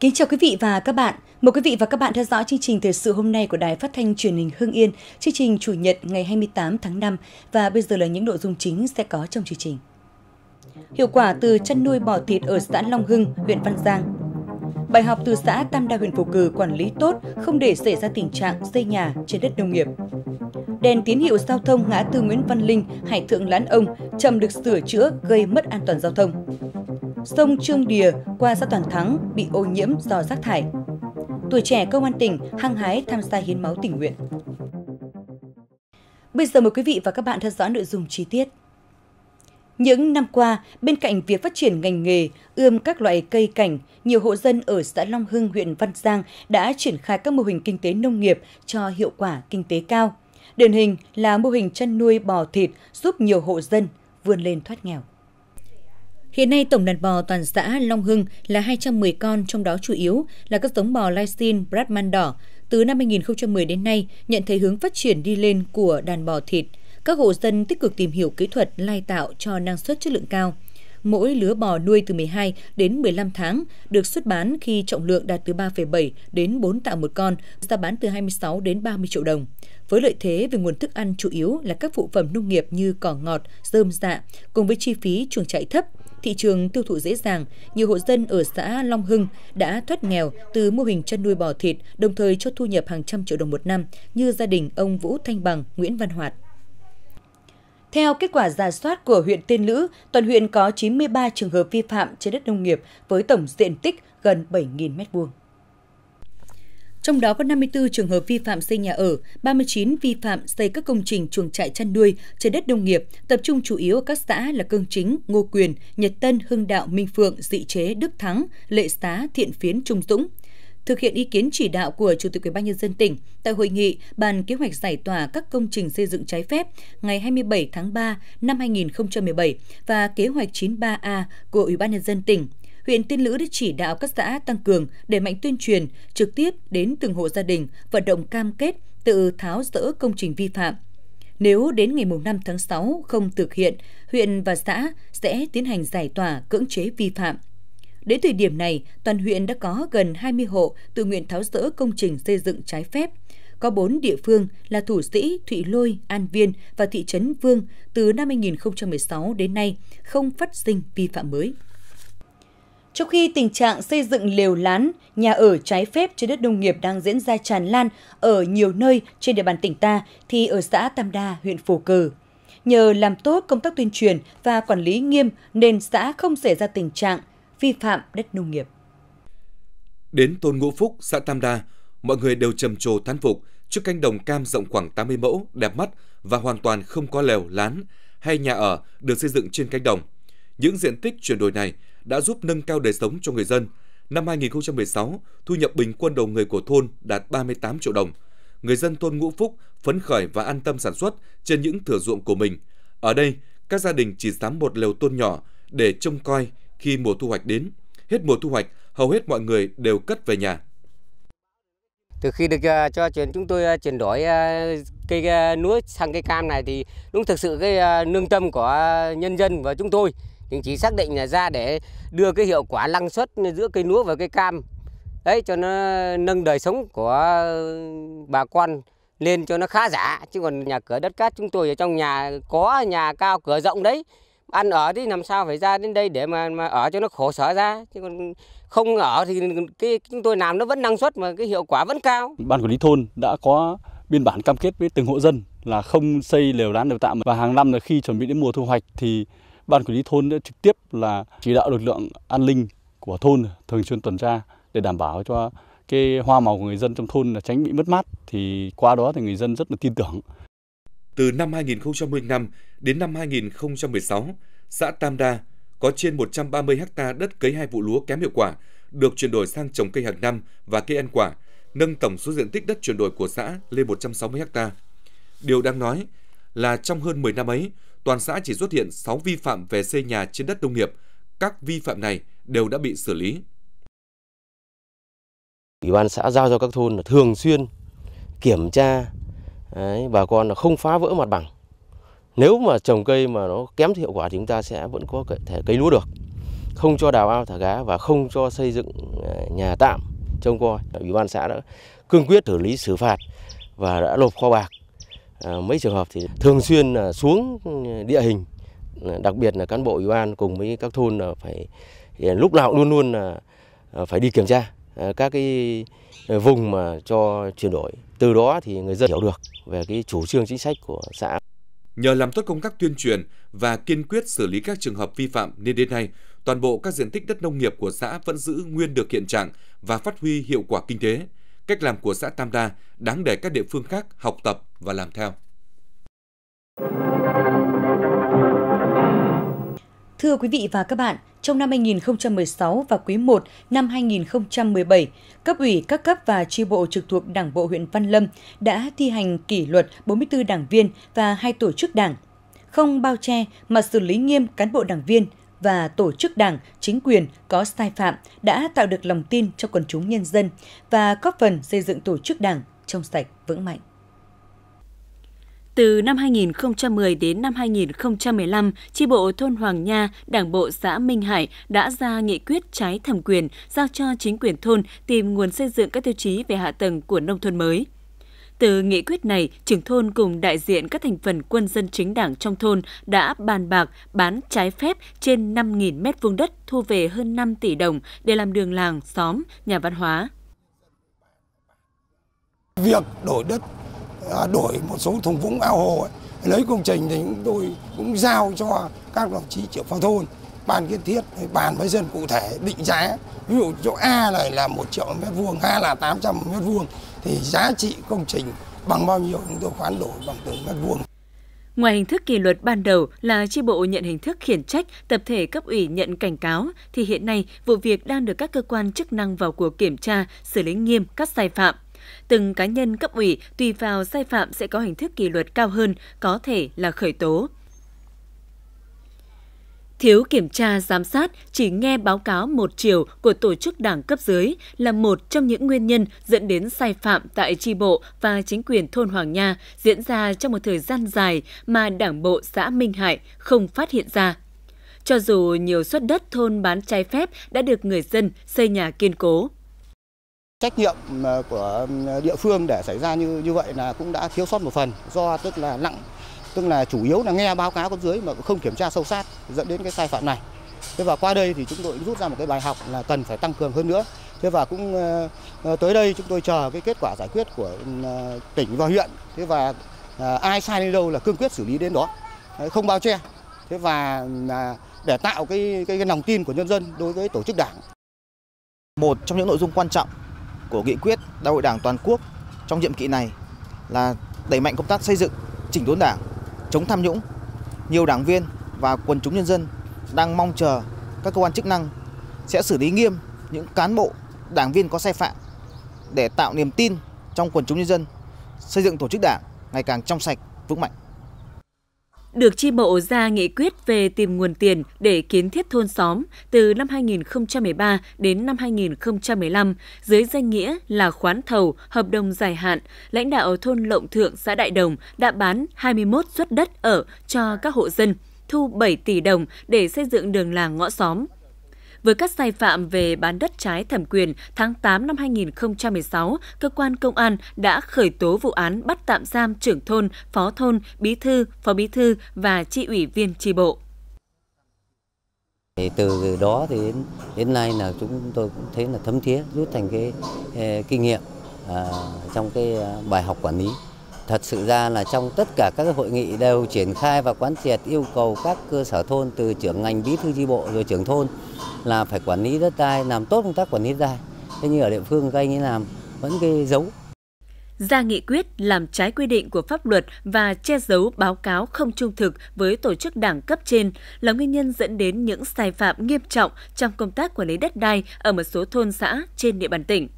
Kính chào quý vị và các bạn. Mời quý vị và các bạn theo dõi chương trình thời sự hôm nay của Đài Phát thanh Truyền hình Hưng Yên, chương trình chủ nhật ngày 28 tháng 5 và bây giờ là những nội dung chính sẽ có trong chương trình hiệu quả từ chăn nuôi bò thịt ở xã Long Hưng, huyện Văn Giang. Bài học từ xã Tam Đa huyện Phù Cử quản lý tốt, không để xảy ra tình trạng xây nhà trên đất nông nghiệp. Đèn tín hiệu giao thông ngã tư Nguyễn Văn Linh, Hải Thượng Lán Ông chậm được sửa chữa gây mất an toàn giao thông. Sông Trương Đìa qua xã Toàn Thắng bị ô nhiễm do rác thải. Tuổi trẻ công an tỉnh hăng hái tham gia hiến máu tình nguyện. Bây giờ mời quý vị và các bạn theo dõi nội dung chi tiết. Những năm qua, bên cạnh việc phát triển ngành nghề, ươm các loại cây cảnh, nhiều hộ dân ở xã Long Hưng, huyện Văn Giang đã triển khai các mô hình kinh tế nông nghiệp cho hiệu quả kinh tế cao. Điển hình là mô hình chăn nuôi bò thịt giúp nhiều hộ dân vươn lên thoát nghèo. Hiện nay tổng đàn bò toàn xã Long Hưng là 210 con, trong đó chủ yếu là các giống bò Lysin, Bradman đỏ. Từ năm 2010 đến nay, nhận thấy hướng phát triển đi lên của đàn bò thịt – các hộ dân tích cực tìm hiểu kỹ thuật lai tạo cho năng suất chất lượng cao. Mỗi lứa bò nuôi từ 12 đến 15 tháng được xuất bán khi trọng lượng đạt từ 3,7 đến 4 tạ một con, giá bán từ 26 đến 30 triệu đồng. Với lợi thế về nguồn thức ăn chủ yếu là các phụ phẩm nông nghiệp như cỏ ngọt, rơm dạ, cùng với chi phí chuồng trại thấp, thị trường tiêu thụ dễ dàng, nhiều hộ dân ở xã Long Hưng đã thoát nghèo từ mô hình chăn nuôi bò thịt, đồng thời cho thu nhập hàng trăm triệu đồng một năm, như gia đình ông Vũ Thanh Bằng, Nguyễn Văn Hoạt. Theo kết quả giả soát của huyện Tiên Lữ, toàn huyện có 93 trường hợp vi phạm trên đất nông nghiệp với tổng diện tích gần 7.000 m2. Trong đó có 54 trường hợp vi phạm xây nhà ở, 39 vi phạm xây các công trình chuồng trại chăn nuôi trên đất nông nghiệp, tập trung chủ yếu ở các xã là Cương Chính, Ngô Quyền, Nhật Tân, Hưng Đạo, Minh Phượng, Dị Chế, Đức Thắng, Lệ Xá, Thiện Phiến, Trung Dũng thực hiện ý kiến chỉ đạo của Chủ tịch Ủy ban nhân dân tỉnh tại hội nghị bàn kế hoạch giải tỏa các công trình xây dựng trái phép ngày 27 tháng 3 năm 2017 và kế hoạch 93A của Ủy ban nhân dân tỉnh huyện Tiên Lữ đã chỉ đạo các xã tăng cường để mạnh tuyên truyền trực tiếp đến từng hộ gia đình vận động cam kết tự tháo rỡ công trình vi phạm. Nếu đến ngày 5 tháng 6 không thực hiện, huyện và xã sẽ tiến hành giải tỏa cưỡng chế vi phạm. Đến thời điểm này, toàn huyện đã có gần 20 hộ tự nguyện tháo rỡ công trình xây dựng trái phép. Có 4 địa phương là Thủ Sĩ, Thụy Lôi, An Viên và thị trấn Vương từ năm 2016 đến nay không phát sinh vi phạm mới. Trong khi tình trạng xây dựng lều lán, nhà ở trái phép trên đất nông nghiệp đang diễn ra tràn lan ở nhiều nơi trên địa bàn tỉnh ta, thì ở xã Tam Đa, huyện Phổ Cử, Nhờ làm tốt công tác tuyên truyền và quản lý nghiêm nên xã không xảy ra tình trạng vi phạm đất nông nghiệp. Đến thôn Ngũ Phúc, xã Tam Đa, mọi người đều trầm trồ thán phục trước cánh đồng cam rộng khoảng 80 mẫu, đẹp mắt và hoàn toàn không có lều, lán hay nhà ở được xây dựng trên cánh đồng. Những diện tích chuyển đổi này đã giúp nâng cao đời sống cho người dân. Năm 2016, thu nhập bình quân đầu người của thôn đạt 38 triệu đồng. Người dân thôn Ngũ Phúc phấn khởi và an tâm sản xuất trên những thửa ruộng của mình. Ở đây, các gia đình chỉ dám một lều tôn nhỏ để trông coi khi mùa thu hoạch đến. Hết mùa thu hoạch, hầu hết mọi người đều cất về nhà. Từ khi được ờ, cho chuyển chúng tôi ờ, chuyển đổi ờ, cây lúa sang cây cam này thì đúng thực sự cái nương tâm của nhân dân và chúng tôi nhưng chỉ xác định là ra để đưa cái hiệu quả năng suất giữa cây lúa và cây cam đấy cho nó nâng đời sống của bà con lên cho nó khá giả chứ còn nhà cửa đất cát chúng tôi ở trong nhà có nhà cao cửa rộng đấy ăn ở thì làm sao phải ra đến đây để mà, mà ở cho nó khổ sở ra chứ còn không ở thì cái chúng tôi làm nó vẫn năng suất mà cái hiệu quả vẫn cao ban quản lý thôn đã có biên bản cam kết với từng hộ dân là không xây lều lán lều tạm và hàng năm là khi chuẩn bị đến mùa thu hoạch thì ban quản lý thôn đã trực tiếp là chỉ đạo lực lượng an ninh của thôn thường xuyên tuần tra để đảm bảo cho cái hoa màu của người dân trong thôn là tránh bị mất mát thì qua đó thì người dân rất là tin tưởng từ năm 2005 đến năm 2016, xã Tam Đa có trên 130 ha đất cấy hai vụ lúa kém hiệu quả, được chuyển đổi sang trồng cây hàng năm và cây ăn quả, nâng tổng số diện tích đất chuyển đổi của xã lên 160 ha. Điều đáng nói là trong hơn 10 năm ấy, toàn xã chỉ xuất hiện 6 vi phạm về xây nhà trên đất nông nghiệp. Các vi phạm này đều đã bị xử lý. Ủy ban xã giao cho các thôn là thường xuyên kiểm tra Đấy, bà con là không phá vỡ mặt bằng nếu mà trồng cây mà nó kém hiệu quả thì chúng ta sẽ vẫn có thể cây lúa được không cho đào ao thả cá và không cho xây dựng à, nhà tạm trông coi ủy ban xã đã cương quyết xử lý xử phạt và đã nộp kho bạc à, mấy trường hợp thì thường xuyên là xuống ừ, địa hình à, đặc biệt là cán bộ ủy ban cùng với các thôn là phải à, lúc nào luôn luôn là phải đi kiểm tra Ờ, các cái ờ, vùng mà cho chuyển đổi. Từ đó thì người dân hiểu được về cái chủ trương chính sách của xã. Nhờ làm tốt công tác tuyên truyền và kiên quyết xử lý các trường hợp vi phạm nên đến nay, toàn bộ các diện tích đất nông nghiệp của xã vẫn giữ nguyên được hiện trạng và phát huy hiệu quả kinh tế. Cách làm của xã Tam Đa đáng để các địa phương khác học tập và làm theo. Thưa quý vị và các bạn, trong năm 2016 và quý 1 năm 2017, cấp ủy các cấp và chi bộ trực thuộc Đảng bộ huyện Văn Lâm đã thi hành kỷ luật 44 đảng viên và hai tổ chức đảng, không bao che mà xử lý nghiêm cán bộ đảng viên và tổ chức đảng, chính quyền có sai phạm đã tạo được lòng tin cho quần chúng nhân dân và góp phần xây dựng tổ chức đảng trong sạch vững mạnh. Từ năm 2010 đến năm 2015, chi bộ thôn Hoàng Nha, Đảng bộ xã Minh Hải đã ra nghị quyết trái thẩm quyền giao cho chính quyền thôn tìm nguồn xây dựng các tiêu chí về hạ tầng của nông thôn mới. Từ nghị quyết này, trưởng thôn cùng đại diện các thành phần quân dân chính đảng trong thôn đã bàn bạc bán trái phép trên 5.000 mét vuông đất thu về hơn 5 tỷ đồng để làm đường làng, xóm, nhà văn hóa. Việc đổi đất À, đổi một số thùng vũng ao hồ ấy. lấy công trình thì chúng tôi cũng giao cho các đồng chí trưởng phong thôn ban kiến thiết bàn với dân cụ thể định giá ví dụ chỗ A này là một triệu mét vuông A là 800 mét vuông thì giá trị công trình bằng bao nhiêu chúng tôi khoán đổi bằng từng mét vuông Ngoài hình thức kỷ luật ban đầu là chi bộ nhận hình thức khiển trách, tập thể cấp ủy nhận cảnh cáo, thì hiện nay vụ việc đang được các cơ quan chức năng vào cuộc kiểm tra, xử lý nghiêm các sai phạm. Từng cá nhân cấp ủy tùy vào sai phạm sẽ có hình thức kỷ luật cao hơn, có thể là khởi tố. Thiếu kiểm tra giám sát chỉ nghe báo cáo một chiều của tổ chức đảng cấp dưới là một trong những nguyên nhân dẫn đến sai phạm tại tri bộ và chính quyền thôn Hoàng Nha diễn ra trong một thời gian dài mà đảng bộ xã Minh Hải không phát hiện ra. Cho dù nhiều suất đất thôn bán trái phép đã được người dân xây nhà kiên cố, trách nhiệm ờ, của ờ, địa phương để xảy ra như như vậy là cũng đã thiếu sót một phần do tức là nặng tức là chủ yếu là nghe báo cáo cấp dưới mà không kiểm tra sâu sát dẫn đến cái sai phạm này thế và qua đây thì chúng tôi rút ra một cái bài học là cần phải tăng cường hơn nữa thế và cũng ờ, tới đây chúng tôi chờ cái kết quả giải quyết của ừ, tỉnh và huyện thế và ai sai đến đâu là cương quyết xử lý đến đó không bao che thế và để tạo cái cái, cái lòng tin của nhân dân đối với tổ chức đảng một trong những nội dung quan trọng của nghị quyết đại hội đảng toàn quốc trong nhiệm kỳ này là đẩy mạnh công tác xây dựng, chỉnh đốn đảng, chống tham nhũng. Nhiều đảng viên và quần chúng nhân dân đang mong chờ các cơ quan chức năng sẽ xử lý nghiêm những cán bộ, đảng viên có sai phạm để tạo niềm tin trong quần chúng nhân dân, xây dựng tổ chức đảng ngày càng trong sạch, vững mạnh được chi bộ ra nghị quyết về tìm nguồn tiền để kiến thiết thôn xóm từ năm 2013 đến năm 2015 dưới danh nghĩa là khoán thầu, hợp đồng dài hạn, lãnh đạo thôn Lộng Thượng xã Đại Đồng đã bán 21 suất đất ở cho các hộ dân, thu 7 tỷ đồng để xây dựng đường làng ngõ xóm. Với các sai phạm về bán đất trái thẩm quyền, tháng 8 năm 2016, cơ quan công an đã khởi tố vụ án bắt tạm giam trưởng thôn, phó thôn, bí thư, phó bí thư và tri ủy viên tri bộ. Thì từ đó thì đến, đến nay là chúng tôi cũng thấy là thấm thía rút thành cái, cái kinh nghiệm à, trong cái à, bài học quản lý Thật sự ra là trong tất cả các hội nghị đều triển khai và quán triệt yêu cầu các cơ sở thôn từ trưởng ngành bí thư chi bộ rồi trưởng thôn là phải quản lý đất đai, làm tốt công tác quản lý đất đai. Thế nhưng ở địa phương các anh ấy làm vẫn gây dấu ra nghị quyết làm trái quy định của pháp luật và che giấu báo cáo không trung thực với tổ chức đảng cấp trên là nguyên nhân dẫn đến những sai phạm nghiêm trọng trong công tác quản lý đất đai ở một số thôn xã trên địa bàn tỉnh.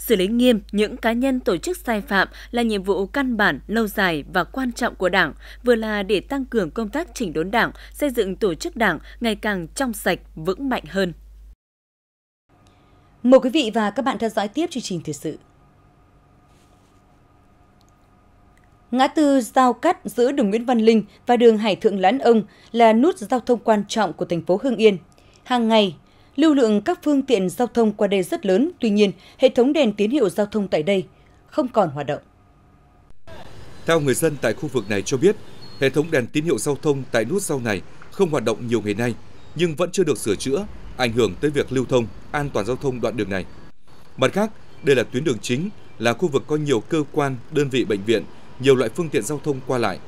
Xử lý nghiêm những cá nhân tổ chức sai phạm là nhiệm vụ căn bản, lâu dài và quan trọng của Đảng, vừa là để tăng cường công tác chỉnh đốn Đảng, xây dựng tổ chức Đảng ngày càng trong sạch, vững mạnh hơn. Mời quý vị và các bạn theo dõi tiếp chương trình thời sự. Ngã tư giao cắt giữa đường Nguyễn Văn Linh và đường Hải Thượng Lãn Ông là nút giao thông quan trọng của thành phố Hưng Yên. Hàng ngày, Lưu lượng các phương tiện giao thông qua đây rất lớn, tuy nhiên hệ thống đèn tín hiệu giao thông tại đây không còn hoạt động. Theo người dân tại khu vực này cho biết, hệ thống đèn tín hiệu giao thông tại nút sau này không hoạt động nhiều ngày nay, nhưng vẫn chưa được sửa chữa, ảnh hưởng tới việc lưu thông, an toàn giao thông đoạn đường này. Mặt khác, đây là tuyến đường chính, là khu vực có nhiều cơ quan, đơn vị bệnh viện, nhiều loại phương tiện giao thông qua lại.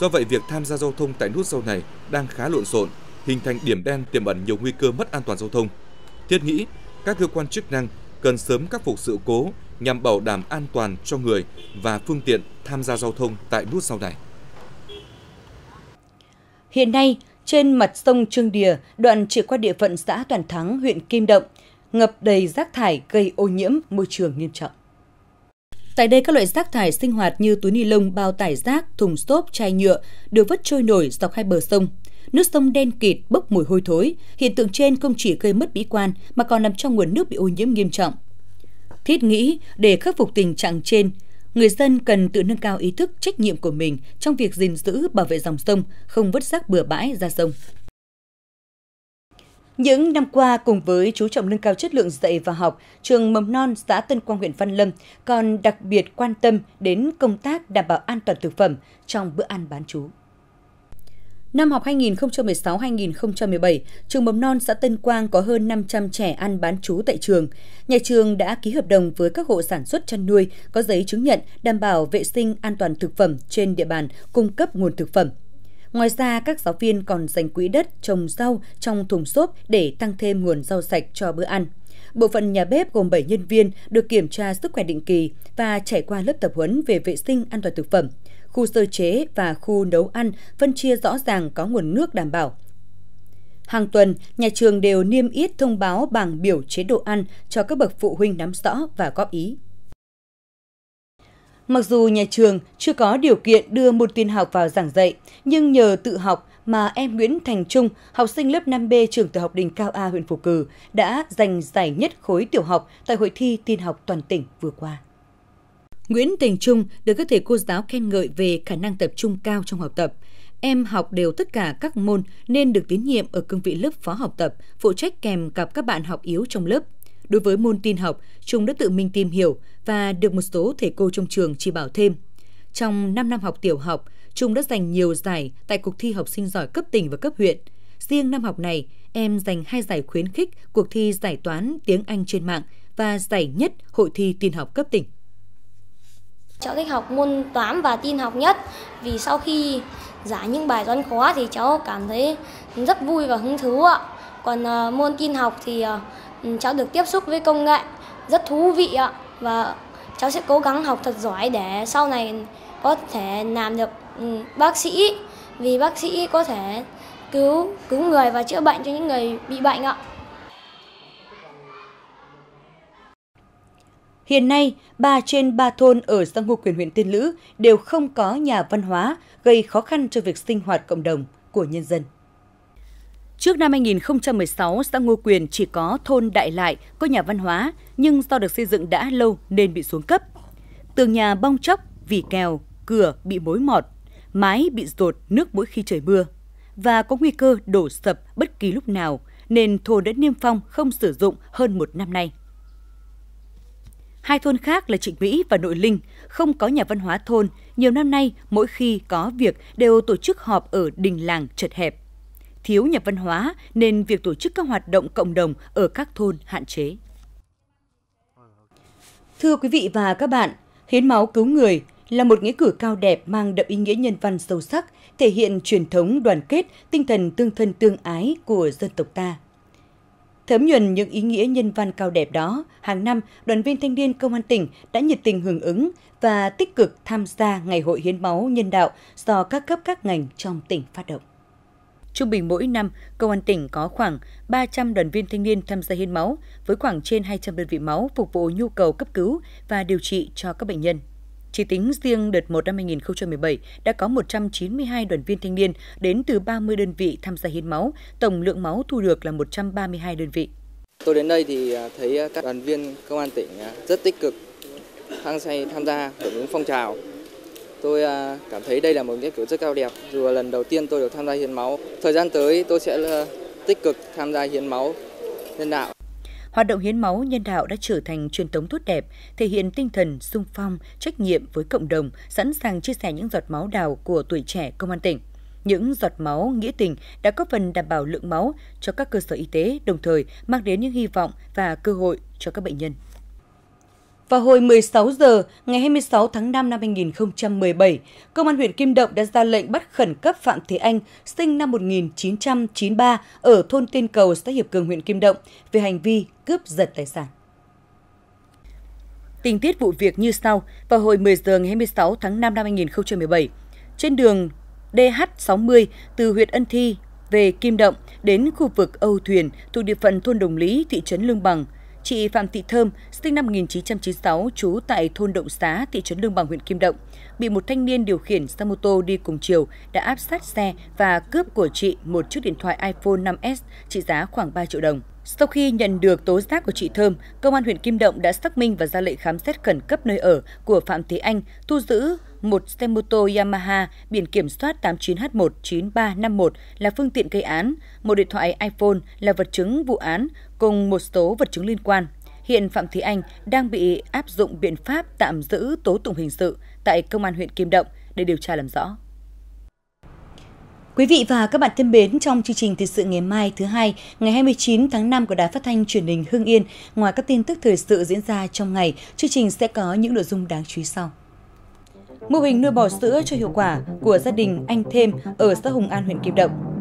Do vậy, việc tham gia giao thông tại nút sau này đang khá lộn xộn, hình thành điểm đen tiềm ẩn nhiều nguy cơ mất an toàn giao thông. Thiết nghĩ, các cơ quan chức năng cần sớm khắc phục sự cố nhằm bảo đảm an toàn cho người và phương tiện tham gia giao thông tại nút sau này. Hiện nay, trên mặt sông Trương Đìa, đoạn chảy qua địa phận xã Toàn Thắng, huyện Kim Động, ngập đầy rác thải gây ô nhiễm môi trường nghiêm trọng. Tại đây, các loại rác thải sinh hoạt như túi ni lông, bao tải rác, thùng xốp, chai nhựa được vứt trôi nổi dọc hai bờ sông, Nước sông đen kịt, bốc mùi hôi thối. Hiện tượng trên không chỉ gây mất mỹ quan mà còn làm cho nguồn nước bị ô nhiễm nghiêm trọng. Thiết nghĩ, để khắc phục tình trạng trên, người dân cần tự nâng cao ý thức trách nhiệm của mình trong việc gìn giữ bảo vệ dòng sông, không vứt rác bừa bãi ra sông. Những năm qua, cùng với chú trọng nâng cao chất lượng dạy và học, trường Mầm non xã Tân Quang huyện Văn Lâm còn đặc biệt quan tâm đến công tác đảm bảo an toàn thực phẩm trong bữa ăn bán chú. Năm học 2016-2017, trường mầm non xã Tân Quang có hơn 500 trẻ ăn bán trú tại trường. Nhà trường đã ký hợp đồng với các hộ sản xuất chăn nuôi có giấy chứng nhận đảm bảo vệ sinh an toàn thực phẩm trên địa bàn cung cấp nguồn thực phẩm. Ngoài ra, các giáo viên còn dành quỹ đất trồng rau trong thùng xốp để tăng thêm nguồn rau sạch cho bữa ăn. Bộ phận nhà bếp gồm 7 nhân viên được kiểm tra sức khỏe định kỳ và trải qua lớp tập huấn về vệ sinh an toàn thực phẩm khu sơ chế và khu nấu ăn phân chia rõ ràng có nguồn nước đảm bảo. Hàng tuần, nhà trường đều niêm yết thông báo bằng biểu chế độ ăn cho các bậc phụ huynh nắm rõ và góp ý. Mặc dù nhà trường chưa có điều kiện đưa một tiền học vào giảng dạy, nhưng nhờ tự học mà em Nguyễn Thành Trung, học sinh lớp 5B trường tiểu học Đình Cao A huyện Phú Cử, đã giành giải nhất khối tiểu học tại hội thi tin học toàn tỉnh vừa qua. Nguyễn Đình Trung được các thầy cô giáo khen ngợi về khả năng tập trung cao trong học tập. Em học đều tất cả các môn nên được tín nhiệm ở cương vị lớp phó học tập, phụ trách kèm cặp các bạn học yếu trong lớp. Đối với môn tin học, Trung đã tự mình tìm hiểu và được một số thầy cô trong trường chỉ bảo thêm. Trong 5 năm học tiểu học, Trung đã giành nhiều giải tại cuộc thi học sinh giỏi cấp tỉnh và cấp huyện. Riêng năm học này, em giành hai giải khuyến khích cuộc thi giải toán tiếng Anh trên mạng và giải nhất hội thi tin học cấp tỉnh. Cháu thích học môn toán và tin học nhất vì sau khi giải những bài toán khó thì cháu cảm thấy rất vui và hứng thú ạ. Còn ờ, môn tin học thì ờ, cháu được tiếp xúc với công nghệ rất thú vị ạ và cháu sẽ cố gắng học thật giỏi để sau này có thể làm được ừ, bác sĩ vì bác sĩ có thể cứu cứu người và chữa bệnh cho những người bị bệnh ạ. Hiện nay, 3 trên 3 thôn ở xã Ngô Quyền huyện Tiên Lữ đều không có nhà văn hóa, gây khó khăn cho việc sinh hoạt cộng đồng của nhân dân. Trước năm 2016, xã Ngô Quyền chỉ có thôn Đại Lại có nhà văn hóa, nhưng do được xây dựng đã lâu nên bị xuống cấp. Tường nhà bong chóc, vì kèo, cửa bị mối mọt, mái bị rột nước mỗi khi trời mưa và có nguy cơ đổ sập bất kỳ lúc nào nên thôn đã niêm phong không sử dụng hơn một năm nay. Hai thôn khác là Trịnh Mỹ và Nội Linh không có nhà văn hóa thôn, nhiều năm nay mỗi khi có việc đều tổ chức họp ở đình làng chật hẹp. Thiếu nhà văn hóa nên việc tổ chức các hoạt động cộng đồng ở các thôn hạn chế. Thưa quý vị và các bạn, hiến máu cứu người là một nghĩa cử cao đẹp mang đậm ý nghĩa nhân văn sâu sắc, thể hiện truyền thống đoàn kết, tinh thần tương thân tương ái của dân tộc ta. Thấm nhuần những ý nghĩa nhân văn cao đẹp đó, hàng năm, đoàn viên thanh niên công an tỉnh đã nhiệt tình hưởng ứng và tích cực tham gia Ngày hội hiến máu nhân đạo do các cấp các ngành trong tỉnh phát động. Trung bình mỗi năm, Công an tỉnh có khoảng 300 đoàn viên thanh niên tham gia hiến máu với khoảng trên 200 đơn vị máu phục vụ nhu cầu cấp cứu và điều trị cho các bệnh nhân. Chỉ tính riêng đợt 1 năm 2017 đã có 192 đoàn viên thanh niên đến từ 30 đơn vị tham gia hiến máu, tổng lượng máu thu được là 132 đơn vị. Tôi đến đây thì à, thấy à, các đoàn viên công an tỉnh à, rất tích cực hăng say tham gia hưởng ứng phong trào. Tôi cảm thấy đây là một nghĩa cử rất cao đẹp, dù là lần đầu tiên tôi được tham gia hiến máu. Thời gian tới tôi sẽ tích cực tham gia hiến máu nhân đạo. Hoạt động hiến máu nhân đạo đã trở thành truyền thống tốt đẹp, thể hiện tinh thần sung phong, trách nhiệm với cộng đồng, sẵn sàng chia sẻ những giọt máu đào của tuổi trẻ công an tỉnh. Những giọt máu nghĩa tình đã góp phần đảm bảo lượng máu cho các cơ sở y tế, đồng thời mang đến những hy vọng và cơ hội cho các bệnh nhân. Vào hồi 16 giờ ngày 26 tháng 5 năm 2017, Công an huyện Kim Động đã ra lệnh bắt khẩn cấp Phạm Thế Anh, sinh năm 1993, ở thôn Tiên Cầu, xã Hiệp Cường, huyện Kim Động, về hành vi cướp giật tài sản. Tình tiết vụ việc như sau. Vào hồi 10 giờ ngày 26 tháng 5 năm 2017, trên đường DH60 từ huyện Ân Thi về Kim Động đến khu vực Âu Thuyền thuộc địa phận thôn Đồng Lý, thị trấn Lương Bằng, Chị Phạm Thị Thơm, sinh năm 1996, trú tại thôn Động Xá, thị trấn Lương Bằng, huyện Kim Động, bị một thanh niên điều khiển xe mô tô đi cùng chiều đã áp sát xe và cướp của chị một chiếc điện thoại iPhone 5S trị giá khoảng 3 triệu đồng. Sau khi nhận được tố giác của chị Thơm, Công an huyện Kim Động đã xác minh và ra lệnh khám xét khẩn cấp nơi ở của Phạm Thế Anh, thu giữ một xe mô tô Yamaha biển kiểm soát 89H19351 là phương tiện gây án, một điện thoại iPhone là vật chứng vụ án, cùng một số vật chứng liên quan. Hiện Phạm Thị Anh đang bị áp dụng biện pháp tạm giữ tố tụng hình sự tại Công an huyện Kim Động để điều tra làm rõ. Quý vị và các bạn thân mến, trong chương trình thời sự ngày mai thứ hai, ngày 29 tháng 5 của Đài Phát thanh Truyền hình Hưng Yên, ngoài các tin tức thời sự diễn ra trong ngày, chương trình sẽ có những nội dung đáng chú ý sau. Mô hình nuôi bò sữa cho hiệu quả của gia đình anh Thêm ở xã Hùng An, huyện Kim Động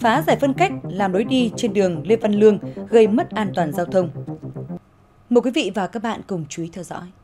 phá giải phân cách, làm lối đi trên đường Lê Văn Lương gây mất an toàn giao thông. Mời quý vị và các bạn cùng chú ý theo dõi.